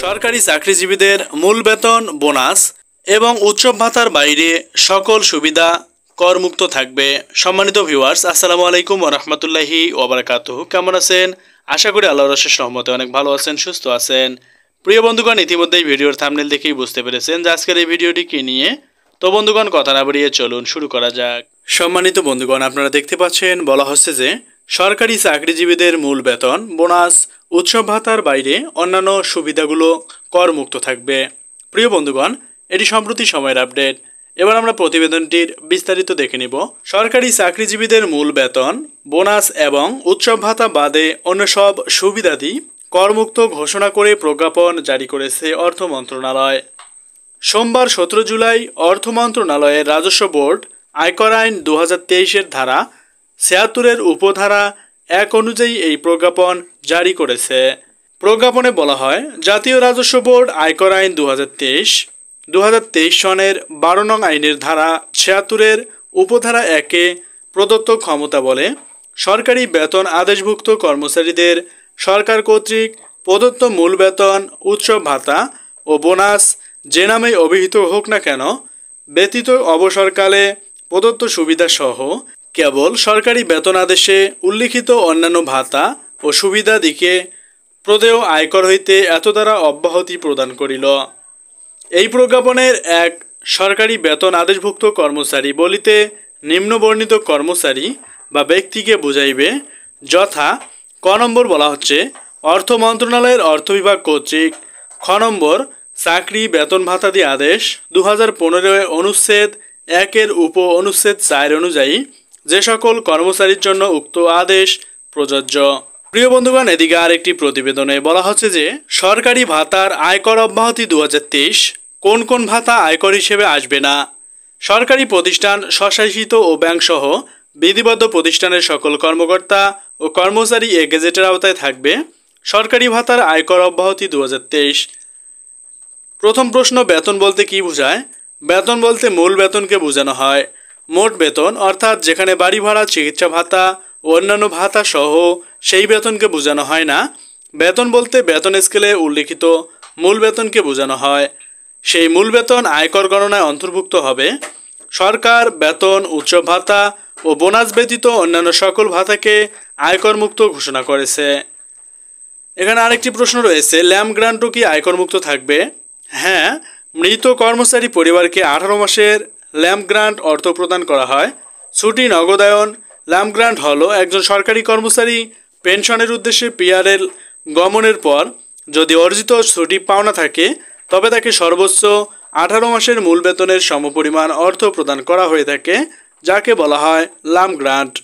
সরকারি চাকরিজীবীদের মূল বেতন বোনাস এবং উৎসব ভাতার বাইরে সকল সুবিধা করমুক্ত থাকবে সম্মানিত ভিউয়ার্স আসসালামু আলাইকুম রহমতুল্লাহি ওবরাকাত কেমন আছেন আশা করি আল্লাহ রশেষ রহমতে অনেক ভালো আছেন সুস্থ আছেন প্রিয় বন্ধুগণ ইতিমধ্যেই ভিডিওর থামনেল দেখেই বুঝতে পেরেছেন যে আজকের এই ভিডিওটি কী নিয়ে তো বন্ধুগণ কথা না বাড়িয়ে চলুন শুরু করা যাক সম্মানিত বন্ধুগণ আপনারা দেখতে পাচ্ছেন বলা হচ্ছে যে সরকারি চাকরিজীবীদের মূল বেতন বোনাস উৎসব ভাতার বাইরে অন্যান্য সুবিধাগুলো করমুক্ত থাকবে প্রিয় বন্ধুগণ এটি সম্প্রতি সময়ের আপডেট এবার আমরা প্রতিবেদনটির বিস্তারিত দেখে নিব সরকারি চাকরিজীবীদের মূল বেতন বোনাস এবং উৎসব ভাতা বাদে অন্য সব সুবিধাদি করমুক্ত ঘোষণা করে প্রজ্ঞাপন জারি করেছে অর্থ মন্ত্রণালয় সোমবার সতেরো জুলাই অর্থ মন্ত্রণালয়ের রাজস্ব বোর্ড আয়কর আইন দু হাজার ধারা ছিয়াত্তরের উপধারা এক অনুযায়ী এই প্রজ্ঞাপন জারি করেছে প্রজ্ঞাপনে বলা হয় জাতীয় রাজস্ব বোর্ড আয়কর আইন দু হাজার তেইশ দু সনের বারো নং আইনের ধারা ছিয়াত্তরের উপধারা একে প্রদত্ত ক্ষমতা বলে সরকারি বেতন আদেশভুক্ত কর্মচারীদের সরকার কর্তৃক প্রদত্ত মূল বেতন উৎসব ভাতা ও বোনাস যে নামে অভিহিত হোক না কেন ব্যতীত অবসরকালে প্রদত্ত সুবিধাসহ কেবল সরকারি বেতন আদেশে উল্লিখিত অন্যান্য ভাতা ও সুবিধা দিকে প্রদেয় আয়কর হইতে এত দ্বারা অব্যাহতি প্রদান করিল এই প্রজ্ঞাপনের এক সরকারি বেতন আদেশভুক্ত কর্মচারী বলিতে নিম্নবর্ণিত কর্মচারী বা ব্যক্তিকে বুঝাইবে যথা ক নম্বর বলা হচ্ছে অর্থ মন্ত্রণালয়ের অর্থ বিভাগ কর্তৃক খ নম্বর চাকরি বেতন ভাতাদি আদেশ দু হাজার অনুচ্ছেদ একের উপ অনুচ্ছেদ চার অনুযায়ী যে সকল কর্মচারীর জন্য উক্ত আদেশ প্রযোজ্য প্রিয় বন্ধুগণ এদিকে আর একটি প্রতিবেদনে বলা হচ্ছে যে সরকারি ভাতার আয়কর অব্যাহতি দু কোন কোন ভাতা আয়কর হিসেবে আসবে না সরকারি প্রতিষ্ঠান স্বশাসিত ও ব্যাংকসহ বিধিবদ্ধ প্রতিষ্ঠানের সকল কর্মকর্তা ও কর্মচারী এ গেজেটের আওতায় থাকবে সরকারি ভাতার আয়কর অব্যাহতি দু প্রথম প্রশ্ন বেতন বলতে কি বোঝায় বেতন বলতে মূল বেতনকে বোঝানো হয় মোট বেতন অর্থাৎ যেখানে বাড়ি ভাড়া চিকিৎসা ভাতা ও অন্যান্য ভাতা সহ সেই বেতনকে বোঝানো হয় না বেতন বলতে বেতন স্কেলে উল্লিখিত মূল বেতনকে বোঝানো হয় সেই মূল বেতন আয়কর গণনায় অন্তর্ভুক্ত হবে সরকার বেতন উচ্চ ভাতা ও বোনাস ব্যতীত অন্যান্য সকল ভাতাকে আয়কর মুক্ত ঘোষণা করেছে এখানে আরেকটি প্রশ্ন রয়েছে ল্যাম গ্রান্টও কি আয়কর মুক্ত থাকবে হ্যাঁ মৃত কর্মচারী পরিবারকে আঠারো মাসের ল্যাম গ্রান্ট অর্থ প্রদান করা হয় ছুটি নগদায়ন ল্যাম গ্রান্ট হলো একজন সরকারি কর্মচারী পেনশনের উদ্দেশ্যে পিআরএল গমনের পর যদি অর্জিত ছুটি পাওনা থাকে তবে তাকে সর্বোচ্চ আঠারো মাসের মূল বেতনের সমপরিমাণ অর্থ প্রদান করা হয়ে থাকে যাকে বলা হয় লাম গ্রান্ট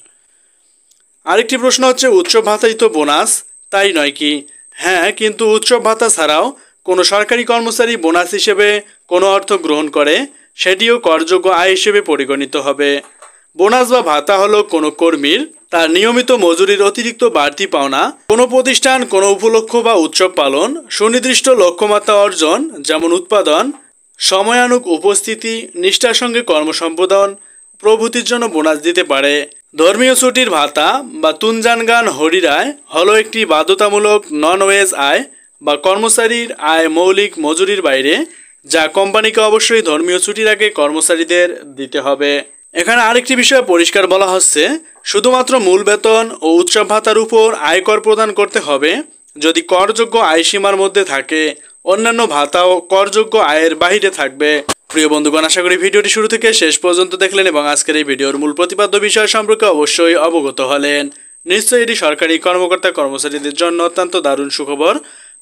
আরেকটি প্রশ্ন হচ্ছে উৎসব ভাতাই তো বোনাস তাই নয় কি হ্যাঁ কিন্তু উৎসব ভাতা ছাড়াও কোনো সরকারি কর্মচারী বোনাস হিসেবে কোনো অর্থ গ্রহণ করে সেটিও করযোগ্য আয় হিসেবে পরিগণিত হবে বোনাস বা ভাতা হলো কোনো কর্মীর তার নিয়মিত মজুরির অতিরিক্ত বাড়তি পাওনা কোনো প্রতিষ্ঠান কোনো উপলক্ষ বা উৎসব পালন সুনির্দিষ্ট লক্ষ্যমাত্রা অর্জন যেমন উৎপাদন সময়ানুক উপস্থিতি নিষ্ঠার সঙ্গে কর্মসম্পাদন প্রভৃতির জন্য বোনাস দিতে পারে ধর্মীয় ছুটির ভাতা বা তুনজানগান হরিরায় হল একটি বাধ্যতামূলক নন ওয়েজ আয় বা কর্মচারীর আয় মৌলিক মজুরির বাইরে যা কোম্পানিকে অবশ্যই ধর্মীয় ছুটির আগে কর্মচারীদের দিতে হবে এখানে আরেকটি বিষয় পরিষ্কার বলা হচ্ছে শুধুমাত্র মূল বেতন ও উৎসব ভাতার উপর আয়কর প্রদান করতে হবে যদি করযোগ্য আয়সীমার মধ্যে থাকে অন্যান্য ভাতাও করযোগ্য আয়ের বাহিরে থাকবে প্রিয় বন্ধুগণ আশা করি ভিডিওটি শুরু থেকে শেষ পর্যন্ত দেখলেন এবং আজকের এই ভিডিওর মূল প্রতিপাদ্য বিষয় সম্পর্কে অবশ্যই অবগত হলেন নিশ্চয়ই এটি সরকারি কর্মকর্তা কর্মচারীদের জন্য অত্যন্ত দারুণ সুখবর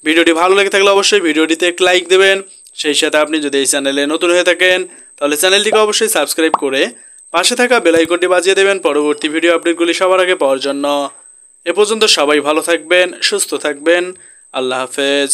ভিডিওটি ভালো লেগে থাকলে অবশ্যই ভিডিওটিতে এক লাইক দেবেন সেই সাথে আপনি যদি এই চ্যানেলে নতুন হয়ে থাকেন তাহলে চ্যানেলটিকে অবশ্যই সাবস্ক্রাইব করে পাশে থাকা বেলাইকনটি বাজিয়ে দেবেন পরবর্তী ভিডিও আপডেটগুলি সবার আগে পাওয়ার জন্য এ পর্যন্ত সবাই ভালো থাকবেন সুস্থ থাকবেন আল্লাহ হাফেজ